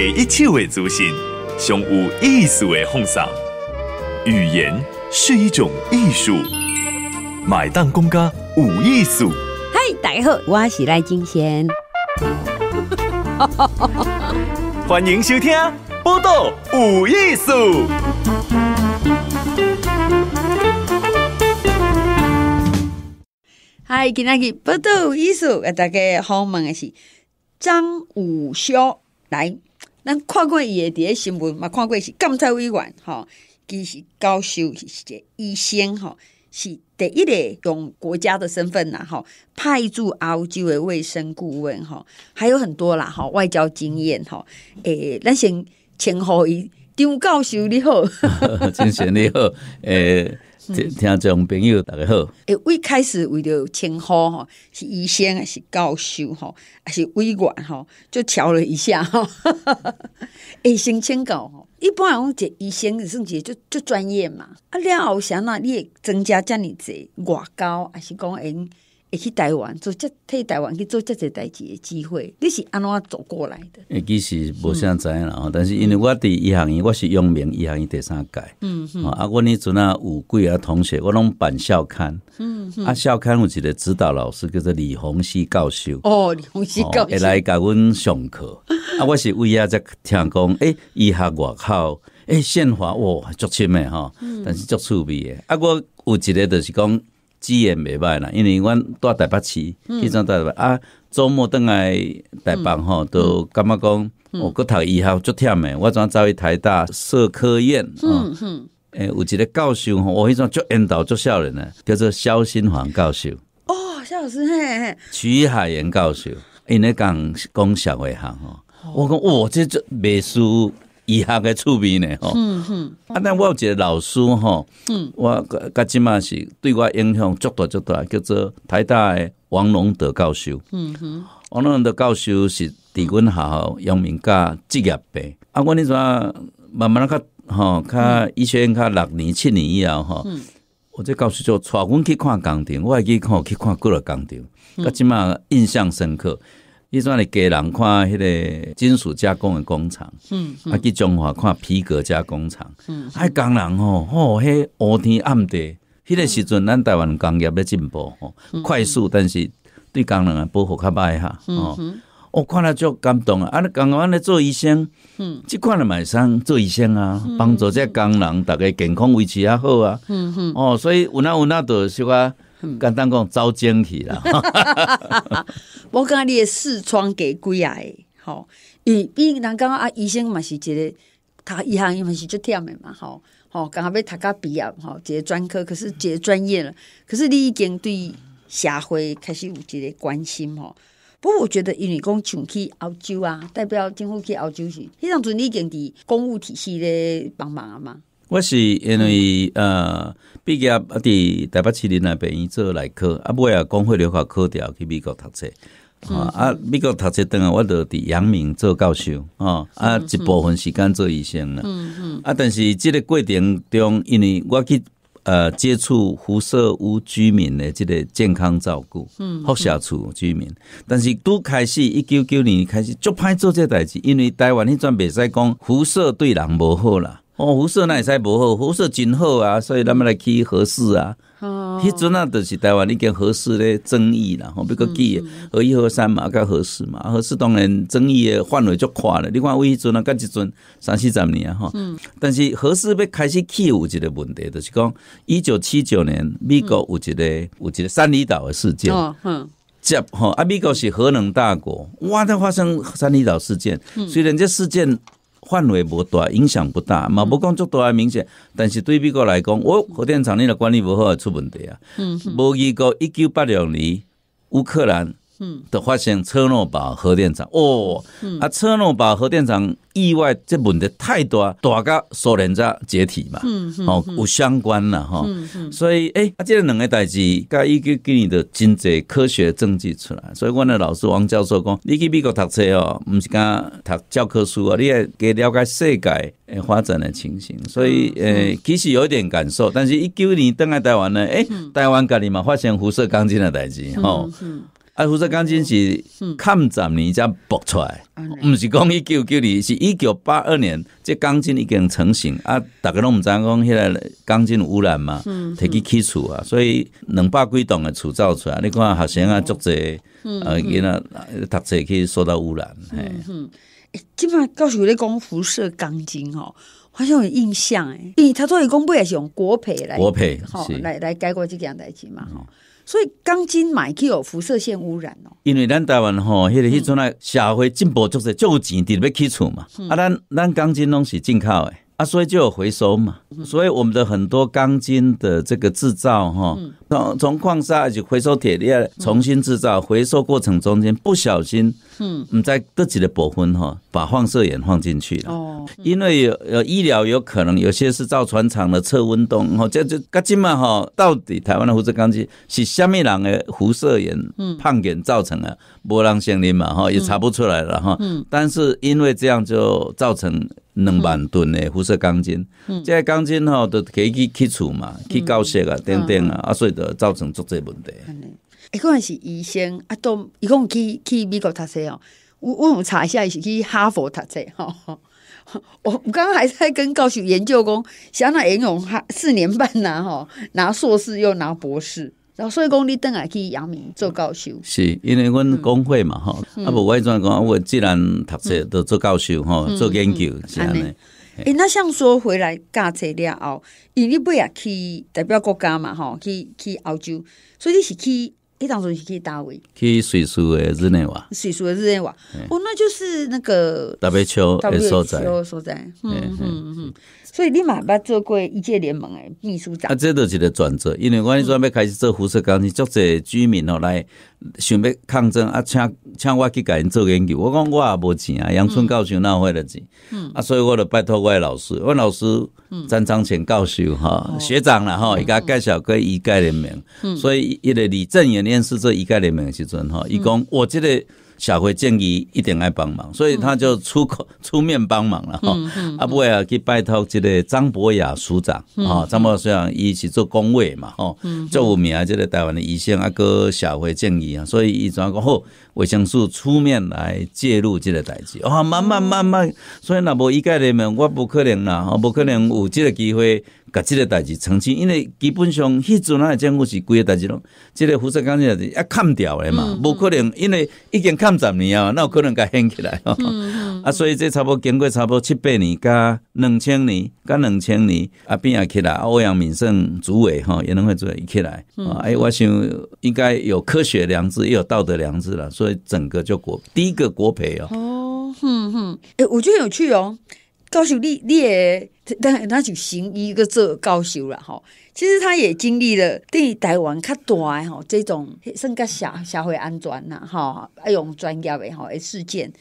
给一切的族群上有意思的方式。语言是一种艺术，买单公家有艺术。嗨，大家好，我是赖金贤，欢迎收听《波导有意思》。嗨，今天《波导有艺术，啊，大家好，忙的是张武修来。咱看过伊的新闻嘛？看过是监察委员吼，其伊是教授，是个医生，吼，是第一个用国家的身份呐，吼，派驻欧洲的卫生顾问，吼，还有很多啦，吼，外交经验，吼，诶，咱先称呼伊，张教授你好，张先生你好，诶。听听种朋友逐个好诶一开始为着称呼吼是医生也是教授吼也是委婉吼就瞧了一下吼哈哈哈医生清高吼一般讲一个医生诶算者就就专业嘛啊了后啥呐你会增加遮尔济外交也是讲因会去台湾做这，替台湾去做这些代志的机会，你是安怎走过来的？其实无啥知影了，但是因为我医学院，我是用名，医学院第三届，嗯嗯。啊，我迄阵啊有几个同学，我拢办校刊。嗯嗯。啊，校刊有一个指导老师叫做李鸿西教授。哦，李红西教授。来教阮上课。啊，我是为啊在听讲。诶，医学我诶、哎，宪法哇，足深诶吼，但是足趣味诶。啊，我有一个就是讲。资源袂歹啦，因为阮住台北市，阵种台北啊，周末倒来台北吼，都感觉讲我个读医校足忝诶，我怎走去台大社科院，嗯哼，诶，有一个教授吼，我迄种足引导足少年诶，叫做萧新煌教授。哦，萧老师嘿。徐海岩教授，因咧讲讲社会学吼，我讲我即做秘输。医学嘅趣味呢？吼，啊，但我有一个老师吼，嗯，我甲甲即满是对我影响足大足大，叫做台大嘅王龙德教授。嗯哼，王龙德教授是阮学校、阳明家职业病，啊，我迄阵候慢慢啊，吼哈，医以前较六年、七年后吼。嗯。我这教授就带阮去看工程，我也去看，去看几落工程，甲即满印象深刻。伊阵来家人看迄个金属加工的工厂，嗯，啊去中华看皮革加工厂，嗯，啊工人吼，吼，迄乌天暗地，迄个时阵咱台湾工业咧进步，吼，快速，但是对工人啊保护较歹哈，哦，我看了足感动啊，啊，你刚刚咧做医生，嗯，即看了买上做医生啊，帮助这工人，大家健康维持也好啊，嗯哼，哦，所以有那有那都小可。简单讲遭惊去了，我感觉你的视窗给贵啊！伊伊人刚刚啊，医生嘛是一个读医行，院嘛是足忝的嘛，吼，好，刚好被他毕业，吼，一个专科，可是一个专业了，可是你已经对社会开始有一个关心吼。不过我觉得因为讲想去澳洲啊，代表政府去澳洲是，迄阵时你已经伫公务体系咧帮忙啊嘛。我是因为呃。毕业啊！伫台北市南病院做内科，啊，我也公费留学科调去美国读册啊！啊，美国读册等啊，我就伫阳明做教授啊！啊，一部分时间做医生了。嗯嗯。啊，但是这个过程中，因为我去呃接触辐射屋居民的这个健康照顾，嗯，辐射处居民，但是都开始一九九年开始就歹做这代志，因为台湾迄阵袂使讲辐射对人无好啦。哦，辐射那也使无好，辐射真好啊，所以咱们来去合适啊。迄阵啊，就是台湾，已经合适咧争议啦，吼，不过记，二一和三嘛，较合适嘛。合适当然争议诶范围足宽了。你看，迄阵啊，甲即阵三四十年啊，嗯。但是合适要开始起有一个问题，就是讲一九七九年美国有一个有一个三里岛的事件。哦。接吼啊，美国是核能大国，哇，它发生三里岛事件。虽然这事件。范围不大，影响不大。嘛，不工作大啊，明显。但是对美国来讲，我火电厂你的管理不好出问题啊。嗯。无记过，一九八六年乌克兰。嗯，的发现车诺堡核电厂哦，啊，车诺堡核电厂意外，这问的太多，大家苏人家解体嘛，嗯哦，有相关了哈，所以哎，啊，这两个代志，该一九九年的经济科学证据出来，所以我的老师王教授讲，你去美国读册哦，不是讲读教科书啊，你也给了解世界发展的情形，所以呃，其实有点感受，但是一九年登来台湾呢，哎，台湾家里嘛发现辐射钢筋的代志。哦。啊，辐射钢筋是抗战年才爆出来，唔是讲一九九二，是一九八二年这钢筋已经成型啊。大家拢毋知讲迄个钢筋污染嘛，摕起基础啊，所以两百几栋的厝造出来，你看学生啊、足者啊、囡仔、读者去受到污染。嗯哼，今到告诉你讲辐射钢筋哦，好像有印象诶。他做伊讲不是用国培来国培，好来来解决这件代志嘛？好。所以钢筋买就有辐射线污染哦，因为咱台湾吼，迄个迄种来社会进步就是有钱伫要去厝嘛，啊，咱咱钢筋拢是进口诶。啊，所以就有回收嘛，所以我们的很多钢筋的这个制造哈，从从矿沙就回收铁链重新制造，回收过程中间不小心，嗯，我在各级的部分哈。把放射源放进去了，因为有医疗有可能有些是造船厂的测温洞，哦，这就钢筋嘛哈，到底台湾的辐射钢筋是虾米人的辐射源胖点造成的波浪相林嘛哈，也查不出来了哈。嗯，但是因为这样就造成两万吨的辐射钢筋，嗯、这钢筋哈都可以去去除嘛，去高些啊，等等啊，啊，所以就造成足这问题。一个人是医生啊，都一共去去美国他书哦？我我有查一下，是去哈佛读册。吼。我我刚刚还在跟高授研究，讲小娜严勇哈四年半拿吼，拿硕士又拿博士，然后所以讲你等下去阳明做教授，是因为阮工会嘛吼、啊无我外传讲我既然读册都做教授吼，做研究是安尼。哎，那像说回来教册了后，伊你不也去代表国家嘛吼，去去澳洲，所以是去。一当时是去以打去水熟的日内瓦，水熟的日内瓦，哦，那就是那个达杯丘所在，所在，嗯嗯嗯。所以你嘛捌做过一届联盟诶秘书长。啊，这都是一个转折，因为我那时候要开始做辐射工程，做这居民哦来想要抗争，啊，请请我去甲因做研究。我讲我也无钱啊，杨春教授哪有迄的钱，嗯，啊，所以我就拜托我的老师，我老师张昌前教授哈，学长了哈，给他介绍过一届联盟。所以因个李正也院士做一届联盟时阵吼，伊讲我觉个。小会建议一定爱帮忙，所以他就出口 出面帮忙了哈。阿伯啊，去拜托这个张博雅署长啊，张博署长一起做工卫嘛哦，做名啊，这个台湾的医生阿哥小会建议啊，所以一转过后，维生素出面来介入这个代志啊，慢慢慢慢，所以那无一概你们我不可能啦，不可能有这个机会。甲即个代志澄清，因为基本上迄阵啊，政府是规个代志咯，即个辐射讲是也砍掉诶嘛，无可能，因为已经砍十年啊，那可能甲掀起来哦。啊，所以这差不多经过差不多七八年加两千年加两千年啊，变啊起来，欧阳敏胜主委吼，也能会主委一起来啊。哎，我想应该有科学良知，也有道德良知了，所以整个就国第一个国培哦。哦，哼哼，哎，我觉得有趣哦。高修，你你也，但那就行一个做高授了吼。其实他也经历了对台湾较大诶吼，这种算个社社会安全呐吼，爱用专业诶吼诶事件，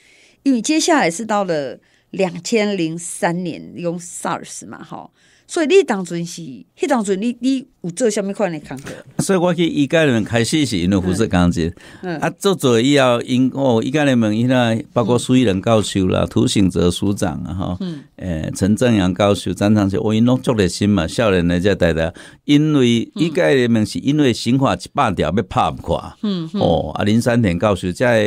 因为接下来是到了两千零三年用萨尔斯嘛吼，所以你当阵是，迄当阵你你。做啥物款的工作所以我去医改里面开始是因为护士工资嗯啊做做以后因哦医改里面伊呐包括苏一人教授啦涂行哲署长啊吼嗯诶陈振阳教授张常秀因拢做着心嘛少年的则代代，因为医改里面是因为刑法一百条要拍破嗯哦啊林山田教授才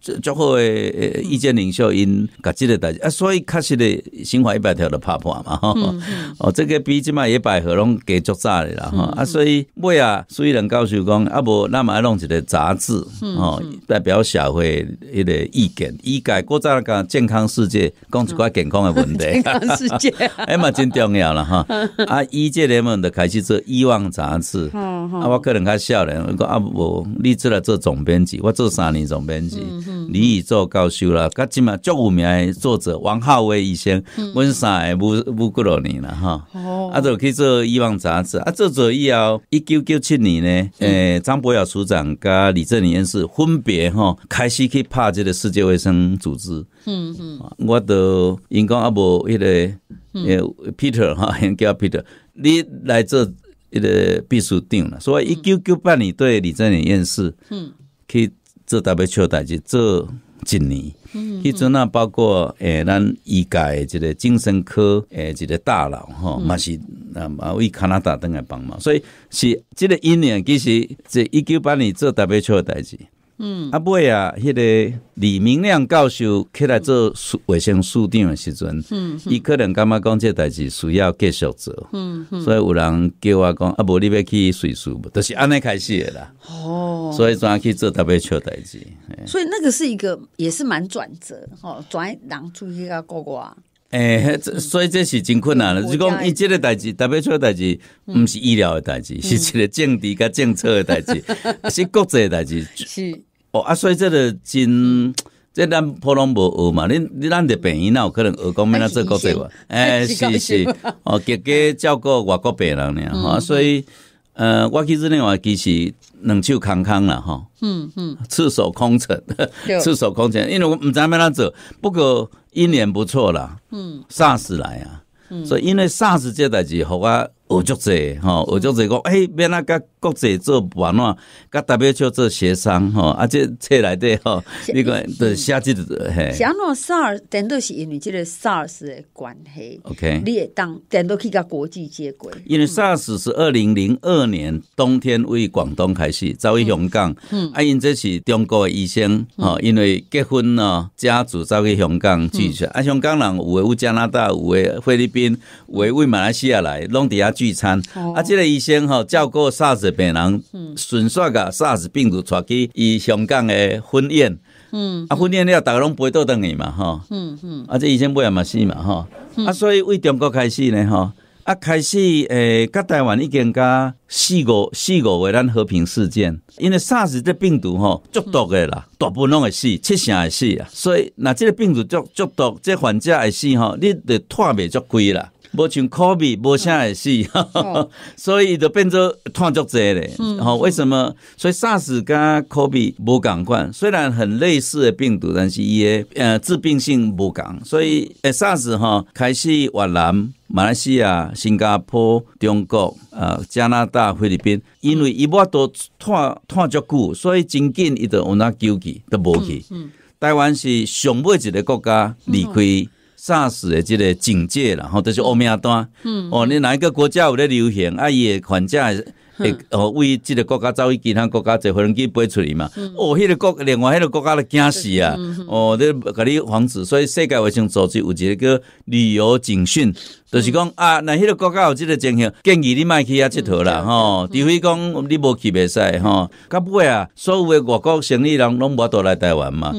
最最后诶意见领袖因甲即个代志啊所以确实诶刑法一百条都拍破嘛吼吼哦这个比起码一百合拢加足早的啦啊，所以尾啊，所以人教授讲，啊无咱嘛爱弄一个杂志，哦，代表社会一个意见，医改，国阵讲健康世界，讲一寡健康诶问题。健康世界，哎 嘛真重要了哈。啊，医界联盟的开始做欲望杂志，啊，我可能较少年，我讲啊无，你出来做总编辑，我做三年总编辑，你已做教授啦，甲即嘛足有名作者，王浩威医生，阮三个不不几落年了吼、哦，啊，就去做欲望杂志，啊，做做。所以哦，一九九七年呢，诶，张博雅署长跟李振年院士分别哈开始去拍这个世界卫生组织。嗯嗯，我都因国阿伯一个 Peter 哈，叫 Peter，你来做一个秘书定了。所以一九九八年对李振年院士，嗯，去做 W 代志做。一年，迄阵啊，包括诶，咱医界即个精神科诶，即个大佬吼，嘛是啊嘛为加拿大登来帮忙，所以是即个一年，其实这一九八年做特别的代志。嗯，啊，尾啊，迄个李明亮教授起来做卫生署长的时阵，嗯，伊可能感觉讲这代志需要继续做，嗯，所以有人叫我讲啊，无你要去岁数，都是安尼开始的啦，哦，所以专去做特别出代志，所以那个是一个也是蛮转折，吼，转人出去个国外，啊，哎，所以这是真困难了，是讲伊这个代志特别出代志，毋是医疗的代志，是一个政治跟政策的代志，是国际的代志，是。哦啊，所以这个真，这咱普通无学嘛，恁恁咱的病人呐，可能学讲要南话这个对伐？哎，是是，哦，给给照顾外国病人呢，所以呃，我其实呢话其实两手空空了哈，嗯嗯，赤手空拳，赤手空拳，因为我唔知要哪做，不过一年不错啦，嗯，SARS 来啊，所以因为 SARS 这代志，好啊。学足者，吼，学足者讲，哎，别那个国际做完了，甲代表 O 做协商，吼，啊，这车内的，吼，你讲的下级的，嘿，像那 SARS，等都是因为这个 SARS 的关系，OK，你也当等都可以国际接轨，因为 SARS 是二零零二年冬天为广东开始，走去香港，嗯，啊，因这是中国诶医生，哦，因为结婚呢，家族走去香港聚聚，啊，香港人有诶，加拿大有诶，菲律宾，有诶为马来西亚来，拢伫下。聚餐啊！这个医生吼照顾 SARS 病人，甲 SARS 病毒传去伊香港的婚宴，嗯，啊婚宴了，要大拢陪倒等伊嘛吼，嗯嗯，啊这医生不也嘛死嘛吼，啊所以为中国开始呢吼，啊开始诶，甲台湾已经甲四五四个越咱和平事件，因为 SARS 这病毒吼足毒的啦，大部分拢会死，七成会死啊，所以那这个病毒足足毒，这患者也死吼，你得拖袂足贵啦。无像科比，无啥会死，所以就变做传足者嘞。好，为什么？所以 SARS 跟科比无共款，虽然很类似的病毒，但是伊的呃，致病性无共。所以 SARS 哈，开始越南、马来西亚、新加坡、中国啊、加拿大、菲律宾，因为伊我都传传足久，所以真紧伊段有那救去，都无去。嗯台湾是上尾一个国家，离开。SARS 的，即个警戒啦，然后都是欧米亚端。嗯，哦，你哪一个国家有咧流行？啊，哎也，房价哦，为即个国家走去其他国家坐飞机飞出去嘛？哦，迄个国，另外迄个国家都惊死啊！哦，你甲你防止，所以世界卫生组织有一个叫旅游警讯，就是讲啊，那迄个国家有即个情形，建议你卖去遐佚佗啦吼，除非讲你无去袂使吼、噶尾啊。所有外国生意人拢无倒来台湾嘛？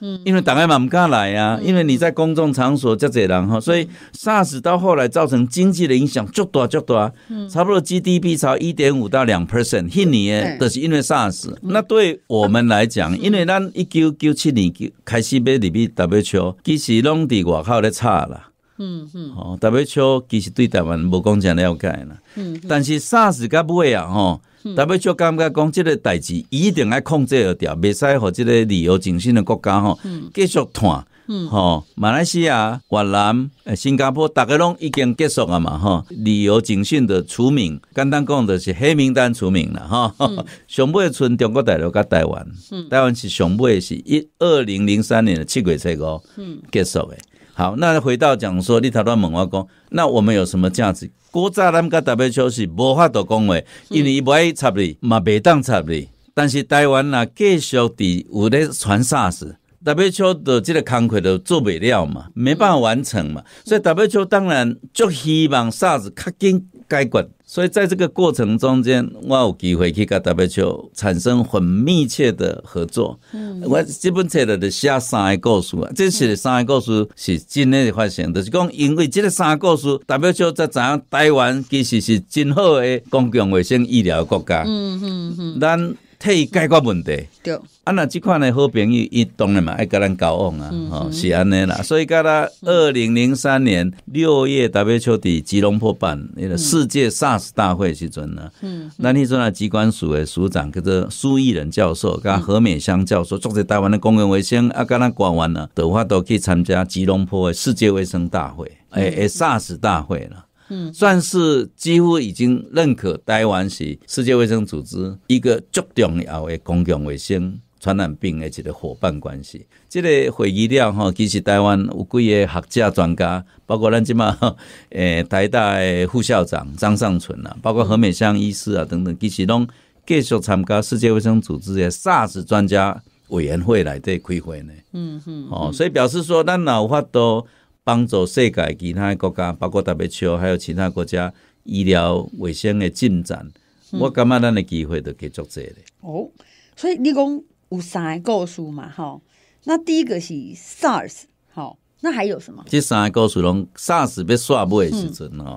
嗯，因为大家嘛唔敢来啊，因为你在公众场所这些人哈，所以 SARS 到后来造成经济的影响，巨大巨大，嗯，差不多 GDP 超一点五到两 percent，去年都是因为 SARS。那对我们来讲，因为咱一九九七年开始被杯里边打不其实拢伫外口咧差啦。嗯嗯，哦，w 别初其实对台湾无讲真了解啦。嗯，但是 a 时 s 甲尾啊，吼，w 别初感觉讲即个代志一定爱控制得掉，未使互即个旅游警讯的国家吼继续谈，嗯，吼，马来西亚、越南、新加坡，大个拢已经结束了嘛，吼，旅游警讯的除名，简单讲就是黑名单除名了，吼，上半村中国大陆甲台湾，台湾是上尾也是一二零零三年的七月七五，嗯，结束诶。好，那回到讲说，你头段问我讲，那我们有什么价值？国在咱们个代表是无法度讲的，因为不爱插你，嘛，别当插你。但是台湾若继续伫有咧传沙子。WQ 的这个工作都做不了嘛，没办法完成嘛，所以 WQ 当然就希望啥子较紧解决。所以在这个过程中间，我有机会去跟 WQ 产生很密切的合作。我基本册了的写三个故事啊，这是三个故事是真的发生，就是讲因为这个三个故事 w 才知道台湾其实是真好的公共卫生医疗国家。嗯嗯嗯，咱。可以解决问题。对，啊那这款呢好便宜，移动然嘛，爱跟咱交往啊，嗯哦是安尼啦。所以，甲咱二零零三年六月，W 别 O 底吉隆坡办那个世界 SARS 大会时阵呢，嗯，那时阵啊，机关署的署长叫做苏义仁教授，甲何美香教授，作者台湾的公共卫生啊，甲咱讲完呢，都话都去参加吉隆坡的世界卫生大会，哎，SARS 大会啦。嗯，算是几乎已经认可台湾是世界卫生组织一个最重要的公共卫生传染病的这个伙伴关系。这个会议了哈，其实台湾有几个学者专家，包括咱今嘛 诶台大诶副校长张尚存啊，包括何美香医师啊等等，其实拢继续参加世界卫生组织的 SARS 专家委员会来在开会呢。嗯哼，哦，所以表示说咱老话都。帮助世界其他国家，包括特北区还有其他国家医疗卫生的进展。我感觉咱的机会都给做这的。哦，所以你讲有三个故事嘛，吼，那第一个是 SARS，吼，那还有什么？这三个故事拢 s a r s 被刷的时阵哦，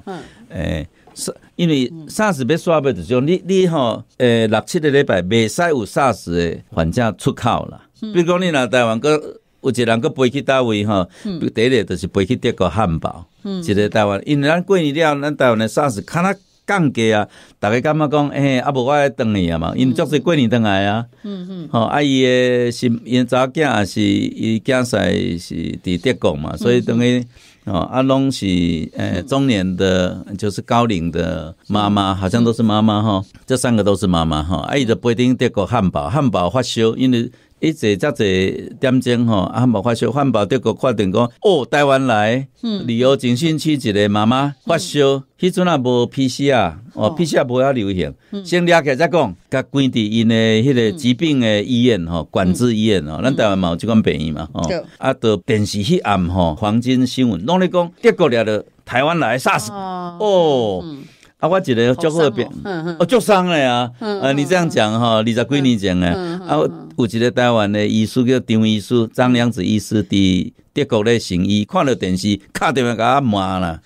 哎，是，因为 SARS 被刷的就候，你你吼，哎，六七个礼拜未使有 SARS 的患者出口啦。比如讲，你若台湾个。有一人佫飞去台位吼，第一个就是飞去德国汉堡，嗯、一个台湾，因为咱过年了，咱台湾的三十看他降价啊，大个感觉讲？哎，啊无我来等你啊嘛，因就是过年等来啊。嗯嗯，啊伊姨是因囝也是伊囝婿是伫德国嘛，所以等于哦，阿龙是诶中年的，就是高龄的妈妈，好像都是妈妈哈，这三个都是妈妈哈。阿姨就不一定德国汉堡，汉堡发烧，因为。伊坐遮坐点钟吼，啊，无发烧，环保德国决定讲，哦，台湾来，旅游警讯区一个妈妈发烧，迄阵也无 P C 啊，哦，P C 啊无遐流行，先掠起来再讲，甲关伫因诶迄个疾病诶医院吼，管制医院吼，咱、台湾嘛有即款病宜嘛，吼、啊，到电视迄暗吼，黄金新闻，拢咧讲德国掠着台湾来 SARS，哦。哦嗯啊，我一个足好的朋友，哦，足伤的啊，呃，你这样讲吼，二十几年前的，啊，有一个台湾诶，医师叫张医师，张良子医师伫德国咧行医，看着电视，敲电话甲我骂啦，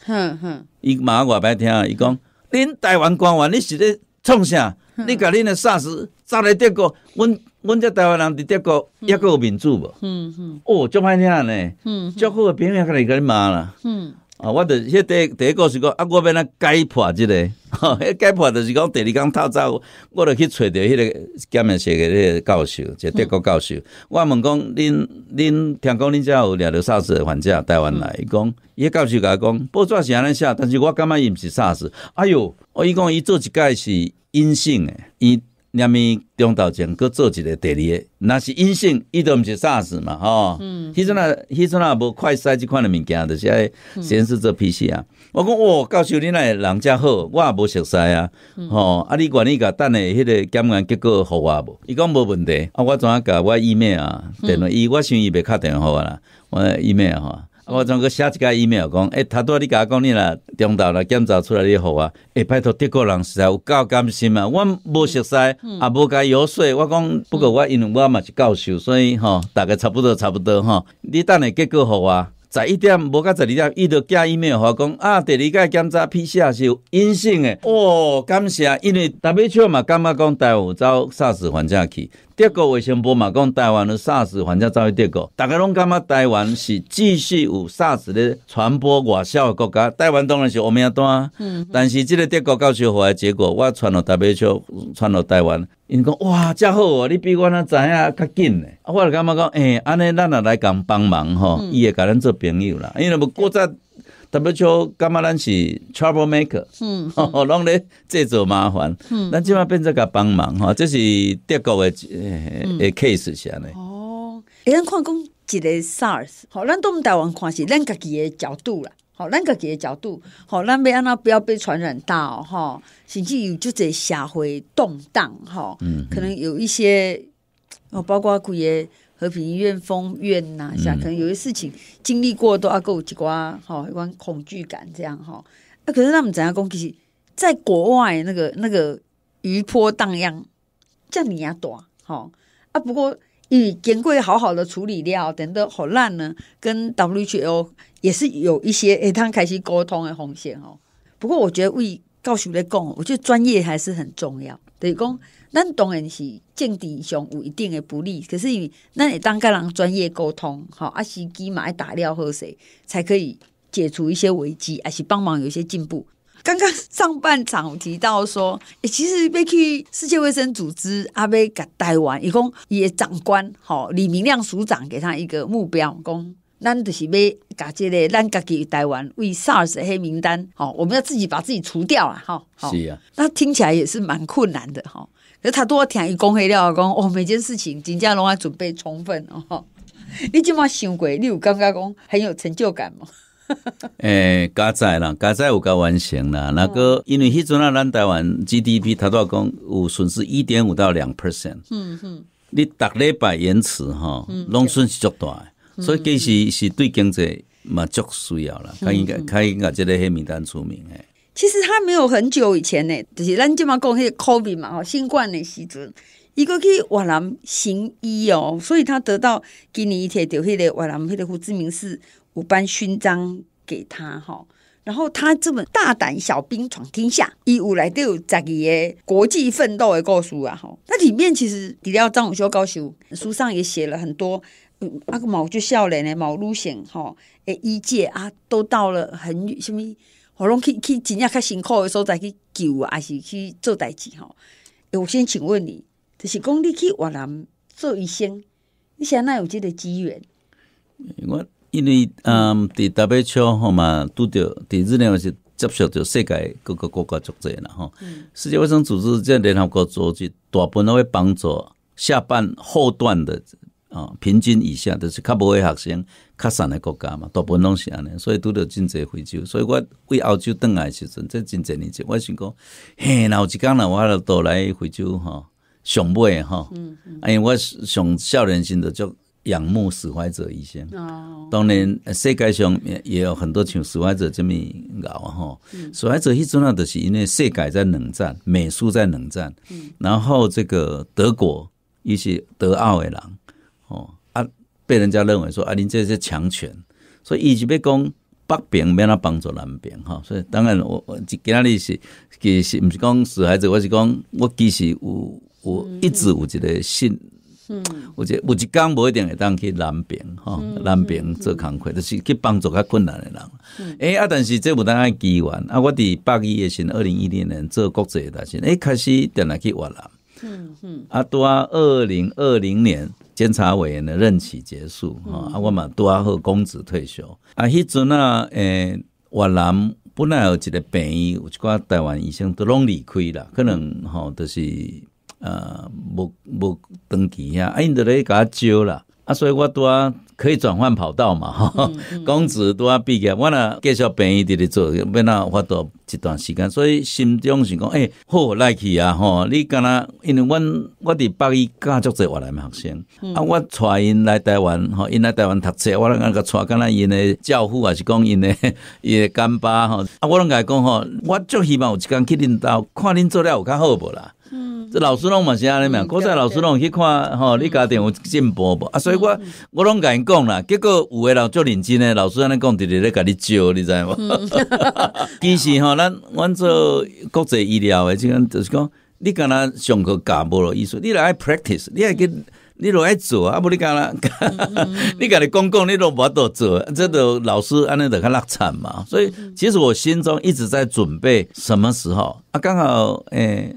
伊骂我歹听，伊讲，恁台湾官员，你是咧创啥？你甲恁诶 SARS 炸来德国，阮阮这台湾人伫德国，抑够有民主无？嗯嗯，哦，足歹听呢，嗯，足好的朋友，甲你甲你骂啦，嗯。啊，我著迄第第一个是讲，啊，我变来解破即个，迄解破就是讲第二工透早，我就去揣着迄个检诶，写个迄个教授，个德国教授，我问讲，恁恁听讲恁有掠着聊聊沙士患者，台湾来，讲，迄教授甲讲，报纸是安尼写，但是我感觉伊毋是沙事。哎哟，我伊讲伊做一届是阴性诶，伊。念面中岛前搁做一个第二个，若是阴性，伊都毋是 SARS 嘛，吼。嗯。迄阵那迄阵那无快筛即款的物件，就是先是做 p c 啊。我讲，我教授你来，人遮好，我也无熟悉啊，吼。啊，你管理甲等下迄个检验结果互我无？伊讲无问题，啊，我怎啊甲我 email 啊，电话伊，我先伊袂敲电话啦，我 email 哈。我从个写一个 email 讲，哎，他对你我讲你啦，中导啦，检查出来你好啊，哎，拜托德国人实在有够甘心啊，我无熟悉，啊，无甲伊有说，我讲，不过我因为我嘛是教授，所以吼大概差不多差不多吼，你等下结果好啊。十一点无到十二点，伊著加伊面话讲啊，第二届检查批 r 是有阴性诶。哦，感谢，因为 W 嘛，感觉讲台湾走 SARS 缓降去，德国卫生部嘛讲台湾的 SARS 缓降走去德国，大家拢感觉台湾是继续有 SARS 的传播外销的国家，台湾当然是我们单，但是这个德国教授回来结果，我传到 W，传到台湾。因讲哇，真好哦！你比我那知影较紧呢。我就感觉讲，欸，安尼咱也来讲帮忙吼，伊会甲咱做朋友啦。因为无过在，特别像感觉咱是 trouble maker，嗯，哦，拢咧制造麻烦。嗯，咱即麦变做甲帮忙哈，这是德国的诶、case 下呢。哦，有咱看讲一个 SARS，吼，咱都毋大王看是咱家己的角度啦。那个给的角度，好咱要安娜不要被传染到哈，甚至有就只下会动荡哈，嗯，可能有一些哦，包括阿古爷和平医院疯院呐，像可能有些事情经历过都阿够奇怪哈，一关恐惧感这样哈。那可是他们怎样攻击？在国外那个那个余波荡漾，叫你阿躲好啊！不过以经过好好的处理掉，等到好烂呢，跟 WHO。也是有一些诶，他开始沟通的风险哦。不过我觉得为告诉你讲，我觉得专业还是很重要。等于讲，咱当然是见治上有一定的不利。可是你咱你当个人专业沟通，好啊司机嘛爱打尿和谁才可以解除一些危机，还是帮忙有一些进步。刚刚上半场提到说，诶，其实被去世界卫生组织阿贝给带完，一共也长官好李明亮署长给他一个目标讲咱就是要甲即个咱家己台湾为 SARS 黑名单，哦，我们要自己把自己除掉啊哈。是啊，那听起来也是蛮困难的，哈。可是他都要听伊讲黑料，讲哦，每件事情金家龙要准备充分哦。你这么想过，你有感觉讲很有成就感吗？诶，加载啦，加载有够完成啦。那个因为迄阵啊，咱台湾 GDP 他都要讲有损失一点五到两 percent。嗯哼，你逐礼把延迟哈，拢损失足大。所以，其实是对经济嘛，足需要了。他应该，他应该，这个黑名单出名诶。其实他没有很久以前呢，就是咱即嘛讲迄个 COVID 嘛，吼，新冠的时阵，一个去越南行医哦，所以他得到今年一天就迄个越南迄个胡志明市五班勋章给他哈。然后他这么大胆小兵闯天下》，以五来十二个国际奋斗的故事啊，吼。那里面其实，除了张永修高诉书上也写了很多。啊，个毛就少年诶，毛女生吼，诶，医界啊，都到了很什么，我拢去去真正较辛苦的所在去救啊，还是去做代志哈。我先请问你，就是讲你去越南做医生，你现在有这个机缘？我因为嗯，伫大北区吼嘛，都着伫日内是接触着世界各个国家组织了哈。世界卫生组织即联合国组织大部分会帮助下半后段的。啊，平均以下都是较无诶学生，较散的国家嘛，大部分拢是安尼，所以拄到真侪非洲，所以我回澳洲回来时阵，这真侪年节，我想讲嘿，有一天了，我来倒来非洲吼，上辈哈，因为我上少年时就仰慕使怀者一生，哦，当然，世界上也有很多像使怀者这么熬吼，哈。使坏者阵重要是因为世界在冷战，美术在冷战，然后这个德国一些德奥诶人。被人家认为说啊，您这是强权，所以伊是要讲北边免他帮助南边哈。所以当然我我今他的是其实毋是讲死孩子，我是讲我其实有我一直有一个信，有一有一工无一定会当去南边吼，南边做工课就是去帮助较困难的人。诶啊，但是这无当爱机缘啊，我伫北边也是二零一零年做国际的时，哎开始定来去越南。嗯嗯，啊到二零二零年。监察委员的任期结束啊，我嘛拄啊好公子退休啊，迄阵啊诶，越南本来有一个病医，有一寡台湾医生都拢离开啦，可能吼都是呃无无登记啊，因着咧甲他招啦。啊，所以我拄啊可以转换跑道嘛，哈，工资 拄啊毕业，我若介绍便宜伫咧做，要若有法度一段时间。所以心中是讲，诶好来去啊，吼，你干若因为阮我伫北医家族做外来学生，啊，我带因来台湾，吼，因来台湾读册，我拢那个带敢若因的教父啊，是讲因的诶 干爸，吼，啊，我拢甲伊讲吼，我就希望有一间去恁兜看恁做了有较好无啦。这老师拢嘛是安尼嘛，古仔老师有去看吼，你家庭有进步无？啊，所以我我拢甲因讲啦，结果有诶人足做认真诶，老师安尼讲，直直咧甲你招，你知无？其实吼，咱阮做国际医疗诶，即个就是讲，你敢若上课教无咯，意思你来 practice，你爱去。你爱做啊，不你敢啦，你甲你讲讲，你都无多做，这就老师安尼著较落惨嘛。所以其实我心中一直在准备什么时候啊，刚好诶。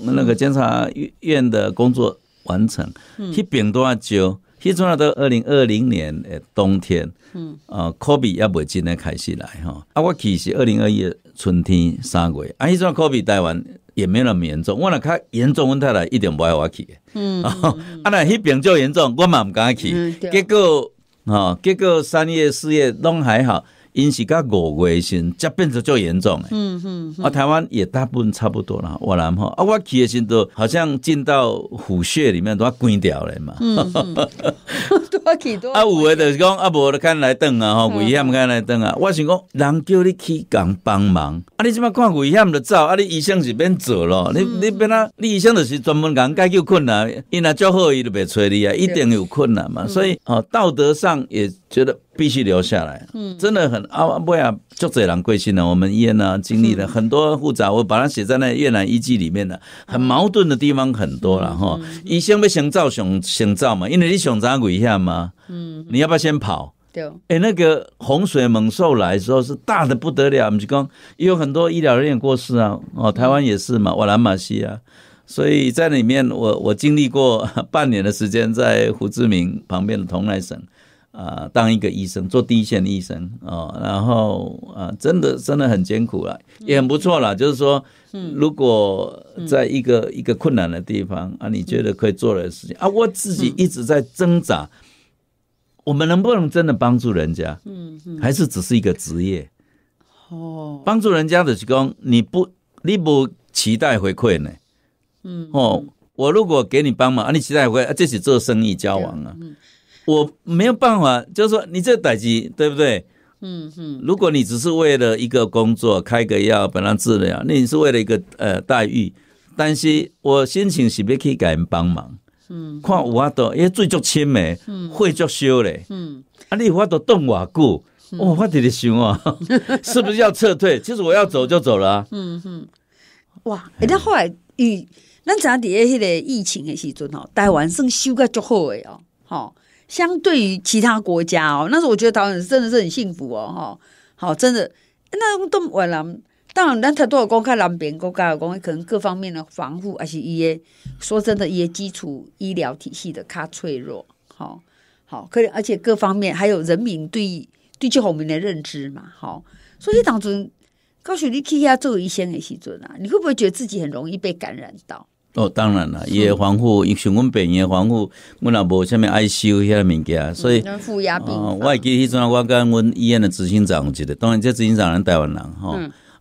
那个监察院的工作完成，迄病多少久？迄阵要到二零二零年的冬天，嗯啊，科比也未真的开始来哈啊，我去是二零二一春天三月，啊，迄阵科比带完也没那么严重，我若较严重阮太来一定不爱我去嗯 啊，那迄病就严重，我嘛毋敢去，结果吼，结果三月四月都还好。因是噶五月先，则变成足严重诶。嗯嗯，啊台湾也大部分差不多啦。我谂吼，啊我去诶时都好像进到虎穴里面都关掉了嘛。嗯嗯，多几多啊？诶就是讲啊，无就看来等啊，危险看来等啊。我想讲，人叫你去共帮忙，啊你即么看危险就走？啊你医生是免走了？你你变啊？你医生就是专门讲解决困难，因若足好伊就别催你啊，一定有困难嘛。所以哦，道德上也。觉得必须留下来，嗯，真的很阿巴呀，作者也蛮贵气了。我们越南经历了很多复杂，我把它写在那《越南日记》里面的，很矛盾的地方很多了哈。医生不先照凶先照嘛，因为你凶灾危下嘛，嗯，你要不要先跑？对，哎，那个洪水猛兽来时候是大的不得了，我们就讲有很多医疗人员过世啊，哦，台湾也是嘛，瓦兰马西啊，所以在里面我我经历过半年的时间在胡志明旁边的同奈省。啊，当一个医生，做第一线的医生哦，然后啊，真的真的很艰苦了，也很不错了。就是说，如果在一个一个困难的地方啊，你觉得可以做的事情啊，我自己一直在挣扎。我们能不能真的帮助人家？嗯嗯，还是只是一个职业哦？帮助人家的职光，你不你不期待回馈呢？嗯哦，我如果给你帮忙，啊，你期待回馈？这是做生意交往啊。我没有办法，就是说你这代机对不对？嗯哼。如果你只是为了一个工作开个药本来治疗，那你是为了一个呃待遇。但是我心情是可去给人帮忙，嗯。看有法度，因为最足亲嗯，会足修的。嗯。啊，你有阿多动我哦，我发底想啊，是不是要撤退？其实我要走就走了，嗯哼。哇！哎，那后来疫，影咱底迄个疫情的时阵吼，台湾算修个足好诶哦，吼。相对于其他国家哦，那时候我觉得导演真的是很幸福哦，哈，好，真的，那都完了。当然，那太多少公开、两边公开的公开，可能各方面的防护，而且一些说真的，一些基础医疗体系的卡脆弱，好，好，可能而且各方面还有人民对对气候们的认知嘛，好，所以当中高血压作做一线的细菌啊，你会不会觉得自己很容易被感染到？哦，当然啦，诶防护，伊像阮病病院防护，阮也无下面爱修遐物件，所以负压病房。我记迄阵我跟阮医院的执行长有一个，当然这执行长人台湾人吼，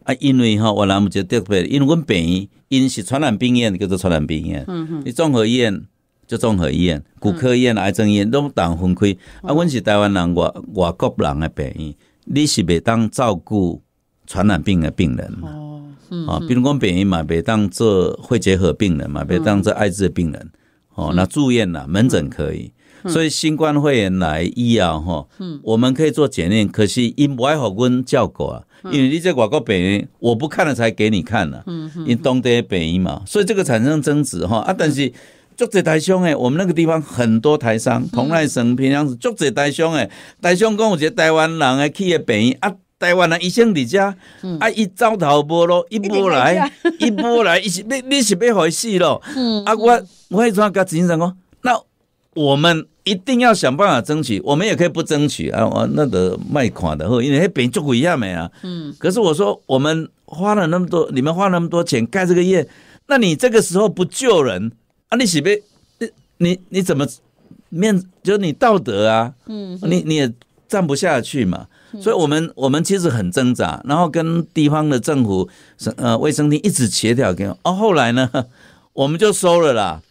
啊，因为吼我南部就特别，因为阮病院因是传染病院，叫做传染病院，你综合医院就综合医院，骨科医院、癌症医院拢人分开。啊，阮是台湾人，外外国人的病院，你是袂当照顾传染病的病人。啊，比如讲，便人嘛，别当做肺结核病人嘛，别当做艾滋的病人。哦，那住院了，门诊可以。所以新冠肺炎来医啊，哈，我们可以做检验。可是因爱好跟叫狗啊，因为你在广告本人我不看了才给你看了。嗯因当地的便嘛，所以这个产生争执哈。啊，但是作者台商诶，我们那个地方很多台商，同来省平常是作者台商诶，台商讲些台湾人的企业本宜啊。台湾人一生伫遮，啊，一遭逃波咯，一波来，一波来，你是你你是要害死咯。啊，我我爱甲个精神讲，那我们一定要想办法争取，我们也可以不争取啊。我那个卖款的，因为迄被捉鬼一下没啊。嗯，可是我说，我们花了那么多，你们花那么多钱盖这个业，那你这个时候不救人，啊，你是不你你你怎么面，就是你道德啊？嗯，你你也站不下去嘛。所以我们我们其实很挣扎，然后跟地方的政府、省呃卫生厅一直协调，跟哦后来呢，我们就收了啦，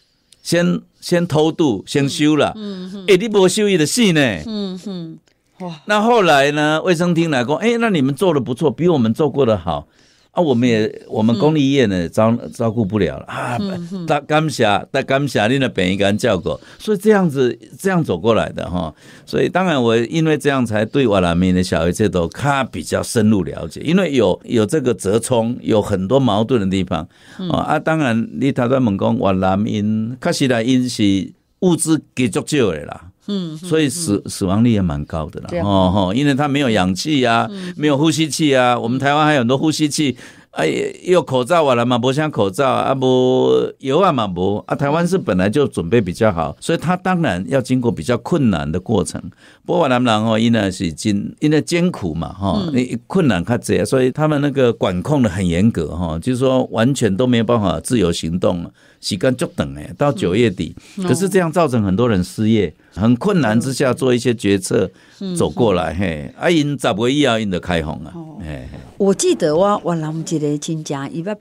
先先偷渡先修了，嗯哼，哎，你没修一的戏呢，嗯哼，哇，那后来呢，卫生厅来过，哎，那你们做的不错，比我们做过的好。那我们也，我们公立医院呢，照照顾不了了啊！大感谢大感谢你的别一个人照顾，所以这样子，这样走过来的哈。所以当然我因为这样才对瓦拉米的小孩这都他比较深入了解，因为有有这个折冲，有很多矛盾的地方。啊，当然你他在门讲瓦拉米，喀西来因是物资给足足的啦。嗯，所以死死亡率也蛮高的啦。哦吼，因为他没有氧气啊，没有呼吸器啊。我们台湾还有很多呼吸器，哎，有口罩完了嘛，不像口罩啊不有啊嘛不啊，台湾是本来就准备比较好，所以他当然要经过比较困难的过程。不过瓦拉嘛哦，因为是艰因为艰苦嘛哈，困难卡这，所以他们那个管控的很严格哈，就是说完全都没有办法自由行动。几干就等哎，到九月底，可是这样造成很多人失业，很困难之下做一些决策，走过来嘿，阿英咋不意阿英的开红啊？哎，我记得哇，我那么记得亲家伊爸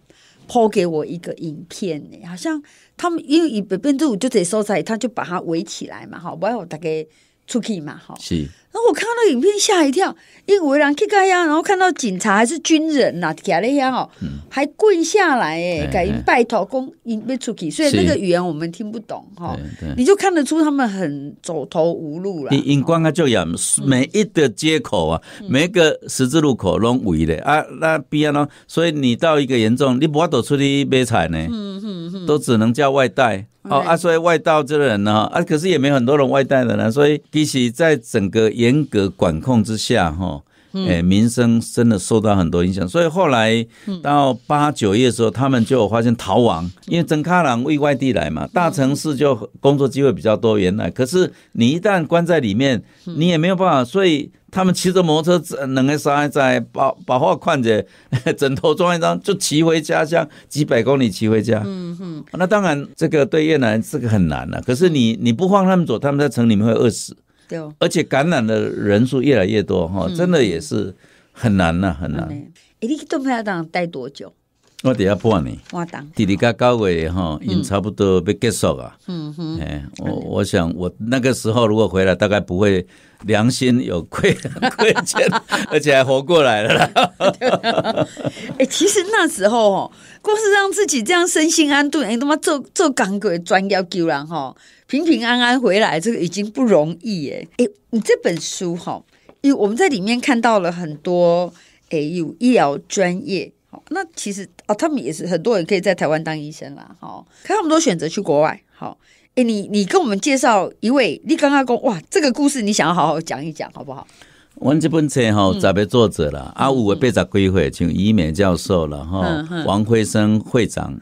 抛给我一个影片呢，好像他们因为伊北边住就得收菜，他就把它围起来嘛，哈，不要大家出去嘛，是。后我看到影片吓一跳，因为栏 K 个呀，然后看到警察还是军人呐，睇了一下哦，还跪下来诶，改拜头公，因未出去，所以那个语言我们听不懂哈，你就看得出他们很走投无路了。你眼光啊，就要每一个街口啊，每一个十字路口拢围的啊，那边呢，所以你到一个严重，你无法走出去买菜呢。都只能叫外带哦。啊，所以外道这人呢，啊，可是也没很多人外带的呢。所以，比起在整个严格管控之下，哈，哎，民生真的受到很多影响。所以后来到八九月的时候，他们就发现逃亡，因为真卡郎为外地来嘛，大城市就工作机会比较多。原来，可是你一旦关在里面，你也没有办法，所以。他们骑着摩托车，两个山在把把画看着，枕头装一张，就骑回家乡几百公里，骑回家。嗯哼。那当然，这个对越南是个很难的。可是你你不放他们走，他们在城里面会饿死。对哦。而且感染的人数越来越多哈，真的也是很难呐，很难。哎，你到派党待多久？我等下半你。我当弟弟家高伟哈，也差不多被结束了。嗯哼。哎，我我想我那个时候如果回来，大概不会。良心有愧，很亏欠，而且还活过来了。哎，其实那时候哦，光是让自己这样身心安顿，哎，他妈做做港口专业救人哈，平平安安回来，这个已经不容易耶。哎，你这本书哈，因为我们在里面看到了很多，哎，有医疗专业，那其实哦，他们也是很多人可以在台湾当医生啦，哈，可他们都选择去国外，好。哎，你你跟我们介绍一位，你刚刚讲哇，这个故事你想要好好讲一讲，好不好？我这本册吼，特别作者了，啊，有诶八十几岁，像余美教授了哈，王辉生会长，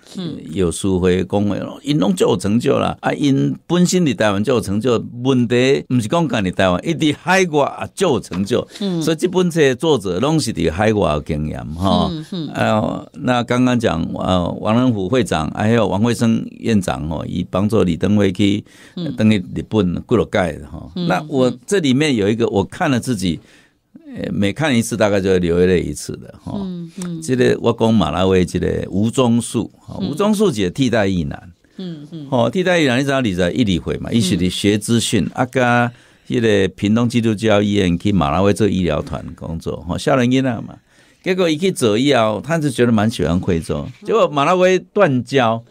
有苏辉公，因拢有成就了，啊，因本身伫台湾有成就，问题毋是讲讲你台湾，伊伫海外啊有成就，所以这本册作者拢是伫海外经验哈。哎，那刚刚讲呃，王仁虎会长，还有王辉生院长哦，以帮助李登辉去登去日本过了界的哈。那我这里面有一个，我看了自己。呃，每看一次大概就会流泪一次的哈。嗯嗯，这个我讲马拉维，这个吴宗树啊，吴宗树姐替代义男。嗯嗯，哦，替代义男，你知道你在一理会嘛？一起去学资讯，阿哥，这个屏东基督教医院去马拉维做医疗团工作，哈，笑人因那嘛。结果一去走以后，他就觉得蛮喜欢惠州。结果马拉维断交。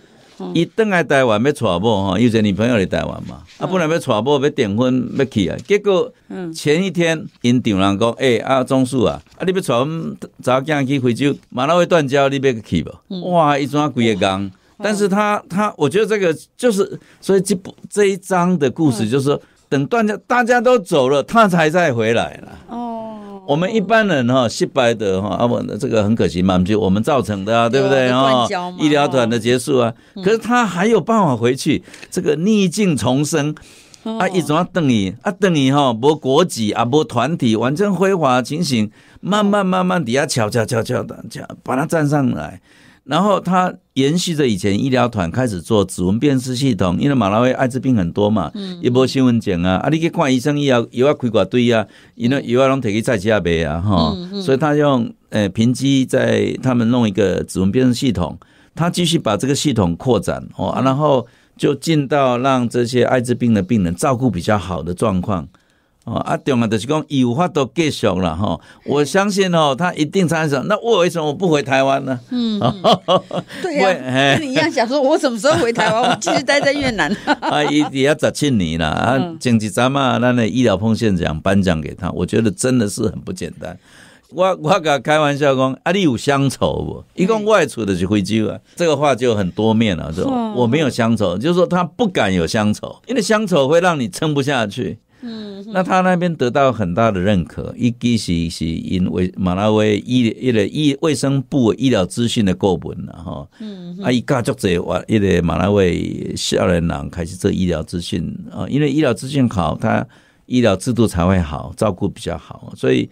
伊等来台湾要娶吼伊有一个女朋友来台湾嘛。啊，本来要娶某要订婚，要去啊。结果前一天，因丈人讲，哎啊，钟树啊，啊，你要娶咱查某囝去，马上维断交，你别去不？哇，一啊古个刚。但是他他，我觉得这个就是，所以这部这一章的故事就是说，等断交，大家都走了，他才再回来了。哦。我们一般人哈，失败的哈，阿不，这个很可惜嘛，就我们造成的啊，对不对啊？医疗团的结束啊，可是他还有办法回去，这个逆境重生啊，一种要等你，啊等你哈，无国籍啊，无团体，完全辉煌情形，慢慢慢慢底下悄悄悄悄的敲，把它站上来。然后他延续着以前医疗团开始做指纹辨识系统，因为马拉维艾滋病很多嘛，一波新闻讲啊，啊，你去看医生也要，又要开挂队啊，因为又要让提去再吉亚啊哈，所以他用诶平机在他们弄一个指纹辨识系统，他继续把这个系统扩展哦，然后就进到让这些艾滋病的病人照顾比较好的状况。哦，阿中啊，就是讲有法都继续了哈。我相信哦，他一定参上。那我为什么我不回台湾呢？嗯，对呀。跟你一样想说，我什么时候回台湾？我继续待在越南。啊，也也要找青年了啊！经济奖嘛，那那医疗奉献奖颁奖给他，我觉得真的是很不简单。我我给他开玩笑讲，啊，你有乡愁不？一共外出的就飞机吧。这个话就很多面了，就我没有乡愁，就是说他不敢有乡愁，因为乡愁会让你撑不下去。嗯，那他那边得到很大的认可，一其是是因为马拉维医一个医卫生部医疗资讯的过本了哈，嗯，啊，一家族者我一个马拉维少年人开始做医疗资讯啊，因为医疗资讯好，他医疗制度才会好，照顾比较好，所以，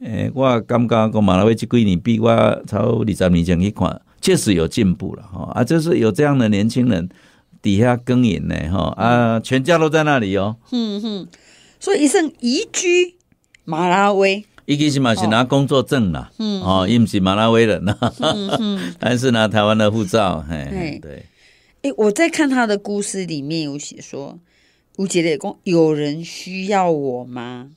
诶，我感觉讲马拉维这几年，比我超李十年前一看，确实有进步了哈，啊，就是有这样的年轻人底下耕耘呢哈，啊，全家都在那里哦，嗯哼。所以一生移居马拉维，伊其实嘛是拿工作证啦，哦，又不是马拉维人啦，但是拿台湾的护照，嘿，对，哎，我在看他的故事里面有写说，吴杰烈公有人需要我吗？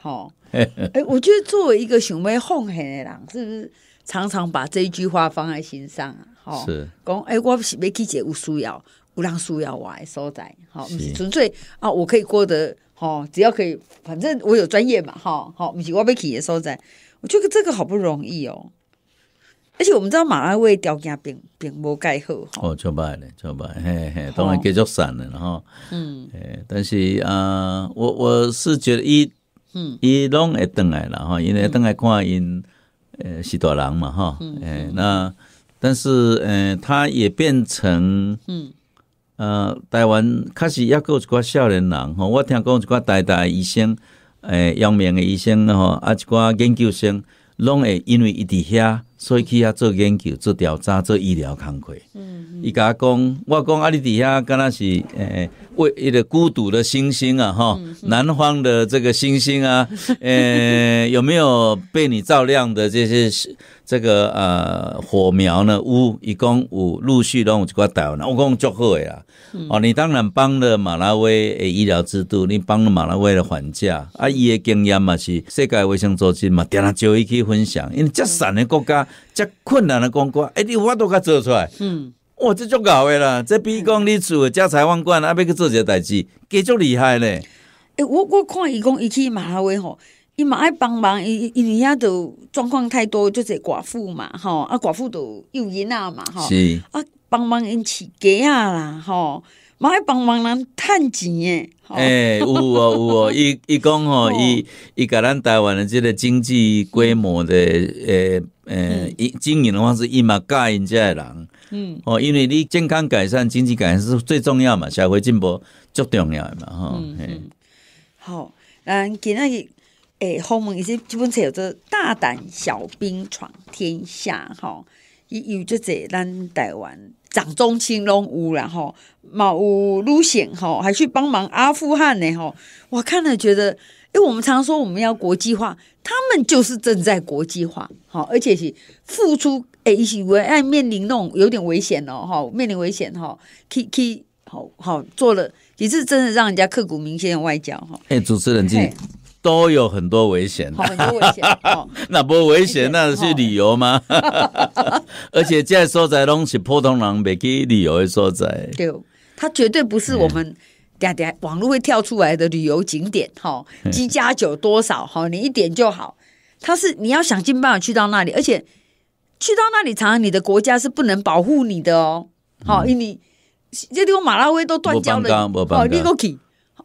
好，哎，我觉得作为一个想要奉献的人，是不是常常把这一句话放在心上啊？好，是，讲哎，我不是没去姐有需要，有人需要我的所在，好，纯粹啊，我可以过得。哦，只要可以，反正我有专业嘛，哈，好，不是我被企业收在，我觉得这个好不容易哦，而且我们知道马拉维条件并并无介好，哦，错拜了，错拜，嘿嘿，当然继续散了，然后，嗯，但是啊，我我是觉得一，嗯，一弄会等来了哈，因为等来看因，呃，是大人嘛哈，嗯，那但是呃，他也变成，嗯。呃，台湾确实也有一寡少年人吼，我听讲一寡大大医生，诶，有名的医生吼，啊，一寡研究生，拢会因为伊伫遐，所以去遐做研究、做调查、做医疗工作。嗯伊甲我讲，我讲啊，你伫遐敢若是诶，为一个孤独的星星啊，吼，南方的这个星星啊，诶，有没有被你照亮的这些？这个呃，火苗呢？五一共五，陆续拢五只块到，我讲足好诶啦！哦，你当然帮了马拉维诶医疗制度，你帮了马拉维的还价啊！伊诶经验嘛是世界卫生组织嘛，定啊就伊去分享，因为较散的国家、较困难的国家，哎，你我都甲做出来，嗯，哇，这足搞诶啦！这比讲你住家财万贯，啊，要去做个代志，几足厉害呢？诶，我我看伊讲伊去马拉维吼。伊嘛爱帮忙，伊伊伊遐都状况太多，就是寡妇嘛，吼啊，寡妇都因仔嘛，是啊，帮忙因起家啦，吼嘛爱帮忙人趁钱诶。诶，有哦，有哦，伊伊讲吼，伊伊甲咱台湾的即个经济规模的，诶诶，经营的话是嘛教因遮的人，嗯哦，因为你健康改善、经济改善是最重要嘛，社会进步最重要嘛，嗯，好，嗯，今仔日。诶，后面也是基本是有着大胆小兵闯天下哈，一有就这咱台湾掌中青龙武然后冒屋路线吼，还去帮忙阿富汗呢吼，我看了觉得，哎，我们常说我们要国际化，他们就是正在国际化，好，而且是付出，诶，一些为爱面临那种有点危险哦，哈，面临危险哈，可以好好做了，也是真的让人家刻骨铭心的外交哈。哎，主持人，你。都有很多危险，很多危险。那不危险？那去旅游吗？而且这在所在拢是普通人袂去旅游的所在。对，它绝对不是我们点点网络会跳出来的旅游景点。哈，鸡加酒多少？哈，你一点就好。它是你要想尽办法去到那里，而且去到那里常常你的国家是不能保护你的哦。好，你这地方马拉维都断交了，哦，你过去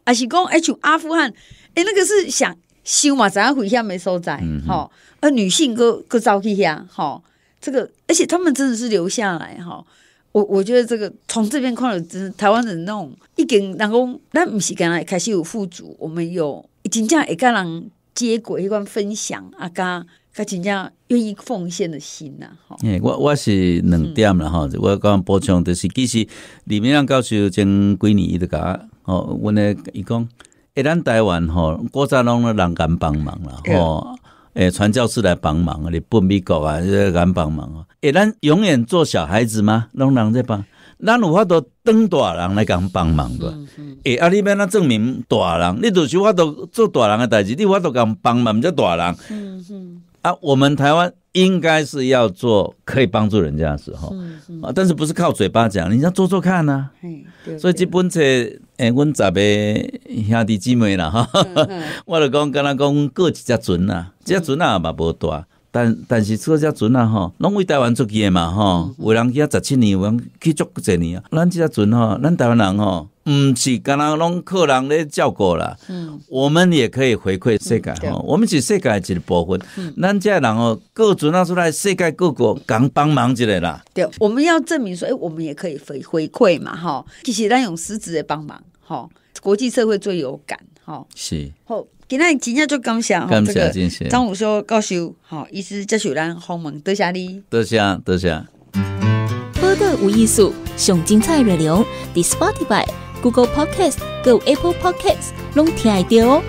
还是讲 H 阿富汗。哎，那个是想修嘛？咱回想没收在，吼，而女性个个着去呀，吼，这个，而且他们真的是留下来哈。我我觉得这个从这边看，真台湾人那种，已经然后那不是刚刚开始有富足，我们有真正一个人接轨，一块分享，啊，阿刚，人家愿意奉献的心呐。好，我我是两点了哈，我刚补充的是，其实李明亮教授前几年的个，哦，我呢一共。诶，咱台湾吼，古早拢咧，人敢帮忙啦吼！诶，传教士来帮忙，你不美国啊，就敢帮忙。诶，咱永远做小孩子吗？拢人在帮，咱有法度当大人来敢帮忙的。诶，阿里面那证明大人，你就是我都做大人的代志，你法度敢帮忙，毋则大人。嗯嗯，啊，我们台湾。应该是要做可以帮助人家的时候，啊，但是不是靠嘴巴讲，你要做做看呢。所以基本册，诶，阮十个兄弟姐妹啦，哈，我就讲跟他讲过一只船啊，一只船啊嘛无大，但但是出只船啊，吼，拢为台湾出去诶嘛，吼，有人去啊十七年，有人去足几年啊，咱只只船吼，咱台湾人吼。嗯，是干刚拢客人咧照顾了，嗯，我们也可以回馈世界哈。我们是世界一部分。嗯，咱再人哦，各组拿出来，世界各国讲帮忙之类啦。对，我们要证明说，哎，我们也可以回回馈嘛哈。其实咱用实质的帮忙哈，国际社会最有感哈。是。好，今天就刚想这谢。张武说：“告诉好，意思接受咱访问，多谢你，多谢，多谢。”播客无艺术，熊精菜热流，The Spotify。Google Podcast 及 Apple Podcast 都听得哦。